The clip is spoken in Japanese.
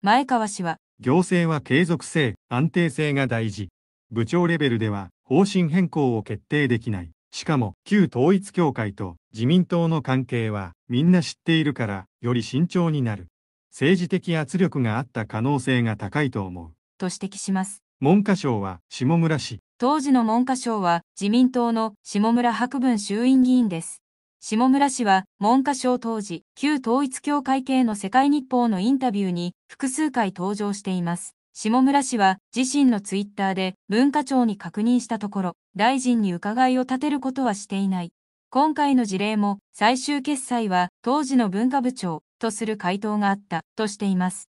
前川氏は、行政は継続性、安定性が大事。部長レベルでは方針変更を決定できない。しかも、旧統一協会と自民党の関係はみんな知っているから、より慎重になる。政治的圧力があった可能性が高いと思う。と指摘します。文科省は下村氏。当時の文科省は自民党の下村博文衆院議員です。下村氏は文科省当時、旧統一教会系の世界日報のインタビューに複数回登場しています。下村氏は自身のツイッターで文化庁に確認したところ、大臣に伺いを立てることはしていない。今回の事例も最終決裁は当時の文化部長とする回答があったとしています。